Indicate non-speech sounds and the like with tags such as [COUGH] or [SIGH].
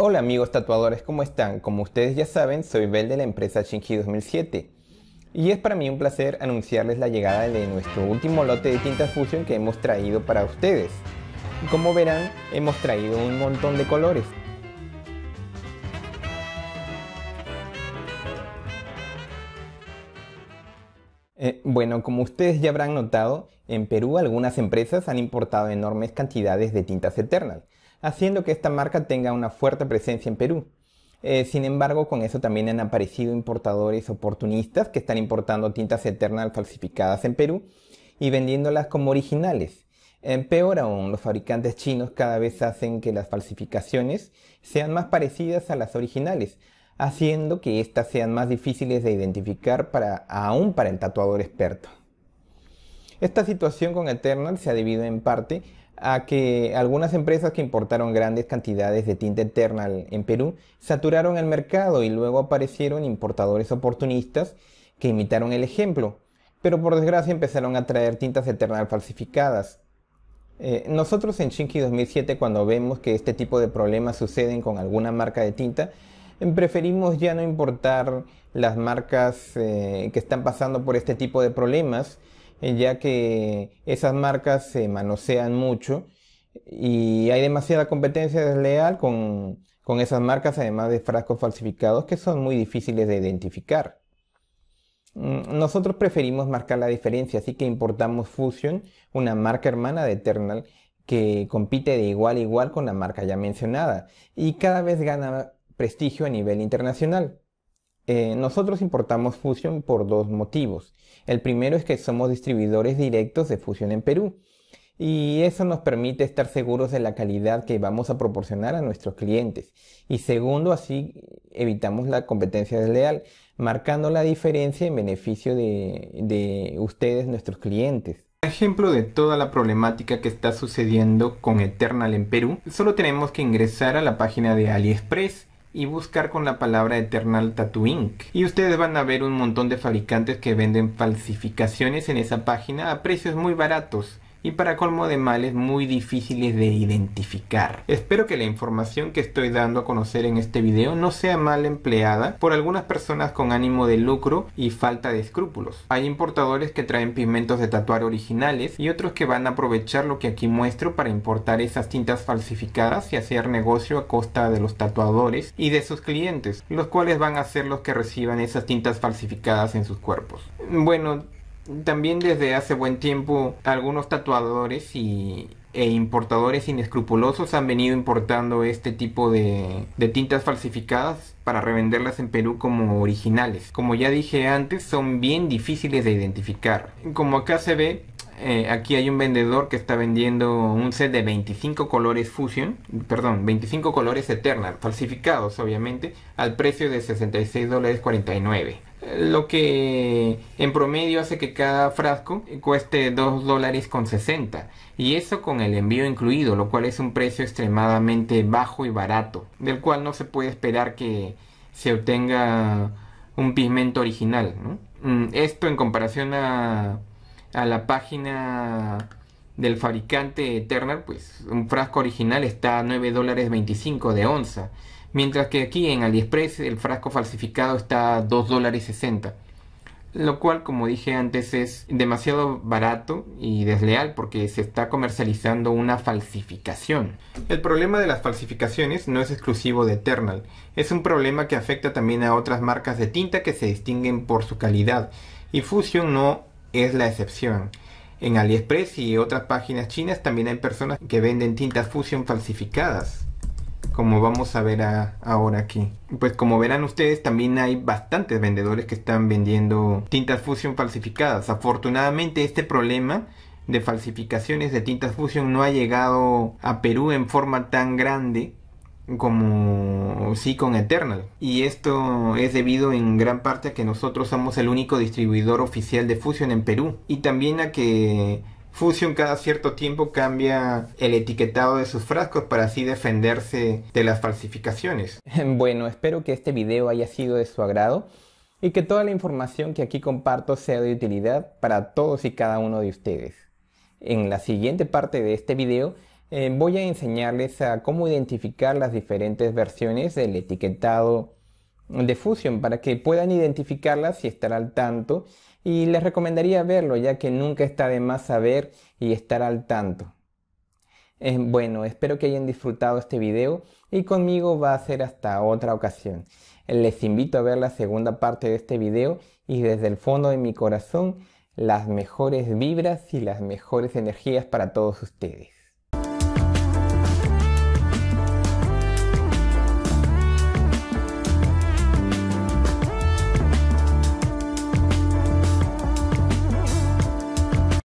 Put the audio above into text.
Hola amigos tatuadores, ¿cómo están? Como ustedes ya saben, soy Bel de la empresa Shinji 2007 y es para mí un placer anunciarles la llegada de nuestro último lote de tintas Fusion que hemos traído para ustedes. Como verán, hemos traído un montón de colores. Eh, bueno, como ustedes ya habrán notado, en Perú algunas empresas han importado enormes cantidades de tintas Eternal haciendo que esta marca tenga una fuerte presencia en Perú. Eh, sin embargo, con eso también han aparecido importadores oportunistas que están importando tintas Eternal falsificadas en Perú y vendiéndolas como originales. en eh, peor aún, los fabricantes chinos cada vez hacen que las falsificaciones sean más parecidas a las originales, haciendo que éstas sean más difíciles de identificar para, aún para el tatuador experto. Esta situación con Eternal se ha debido en parte a que algunas empresas que importaron grandes cantidades de tinta Eternal en Perú saturaron el mercado y luego aparecieron importadores oportunistas que imitaron el ejemplo, pero por desgracia empezaron a traer tintas Eternal falsificadas. Eh, nosotros en Shinki 2007 cuando vemos que este tipo de problemas suceden con alguna marca de tinta, preferimos ya no importar las marcas eh, que están pasando por este tipo de problemas, eh, ya que esas marcas se manosean mucho y hay demasiada competencia desleal con, con esas marcas, además de frascos falsificados que son muy difíciles de identificar. Mm, nosotros preferimos marcar la diferencia, así que importamos Fusion, una marca hermana de Eternal, que compite de igual a igual con la marca ya mencionada y cada vez gana prestigio a nivel internacional. Eh, nosotros importamos Fusion por dos motivos. El primero es que somos distribuidores directos de Fusion en Perú y eso nos permite estar seguros de la calidad que vamos a proporcionar a nuestros clientes. Y segundo, así evitamos la competencia desleal, marcando la diferencia en beneficio de, de ustedes, nuestros clientes. Ejemplo de toda la problemática que está sucediendo con Eternal en Perú, solo tenemos que ingresar a la página de AliExpress y buscar con la palabra Eternal Tattoo Y ustedes van a ver un montón de fabricantes que venden falsificaciones en esa página a precios muy baratos y para colmo de males muy difíciles de identificar. Espero que la información que estoy dando a conocer en este video no sea mal empleada por algunas personas con ánimo de lucro y falta de escrúpulos. Hay importadores que traen pigmentos de tatuar originales y otros que van a aprovechar lo que aquí muestro para importar esas tintas falsificadas y hacer negocio a costa de los tatuadores y de sus clientes, los cuales van a ser los que reciban esas tintas falsificadas en sus cuerpos. Bueno, también desde hace buen tiempo algunos tatuadores y, e importadores inescrupulosos han venido importando este tipo de, tintas falsificadas para revenderlas en Perú como originales. Como ya dije antes, son bien difíciles de identificar. Como acá se ve, eh, aquí hay un vendedor que está vendiendo un set de 25 colores Fusion, perdón, 25 colores Eternal, falsificados obviamente, al precio de 66 dólares 49 lo que en promedio hace que cada frasco cueste $2.60. dólares con y eso con el envío incluido, lo cual es un precio extremadamente bajo y barato, del cual no se puede esperar que se obtenga un pigmento original. Mm, esto en comparación a, a la página del fabricante Turner, pues un frasco original está a 9 dólares de onza Mientras que aquí en AliExpress el frasco falsificado está a $2.60 Lo cual, como dije antes, es demasiado barato y desleal porque se está comercializando una falsificación. El problema de las falsificaciones no es exclusivo de Eternal. Es un problema que afecta también a otras marcas de tinta que se distinguen por su calidad. Y Fusion no es la excepción. En AliExpress y otras páginas chinas también hay personas que venden tintas Fusion falsificadas como vamos a ver ahora aquí. Pues como verán ustedes, también hay bastantes vendedores que están vendiendo tintas Fusion falsificadas. Afortunadamente este problema de falsificaciones de tintas Fusion no ha llegado a Perú en forma tan grande como sí con Eternal. Y esto es debido en gran parte a que nosotros somos el único distribuidor oficial de Fusion en Perú. Y también a que Fusion cada cierto tiempo cambia el etiquetado de sus frascos para así defenderse de las falsificaciones. [LAUGHS] Bueno, espero que este video haya sido de su agrado y que toda la información que aquí comparto sea de utilidad para todos y cada uno de ustedes. En la siguiente parte de este video eh, voy a enseñarles a cómo identificar las diferentes versiones del etiquetado de Fusion para que puedan identificarlas y estar al tanto. Y les recomendaría verlo, ya que nunca está de más saber y estar al tanto. Eh, bueno, espero que hayan disfrutado este video y conmigo va a ser hasta otra ocasión. Les invito a ver la segunda parte de este video y desde el fondo de mi corazón las mejores vibras y las mejores energías para todos ustedes.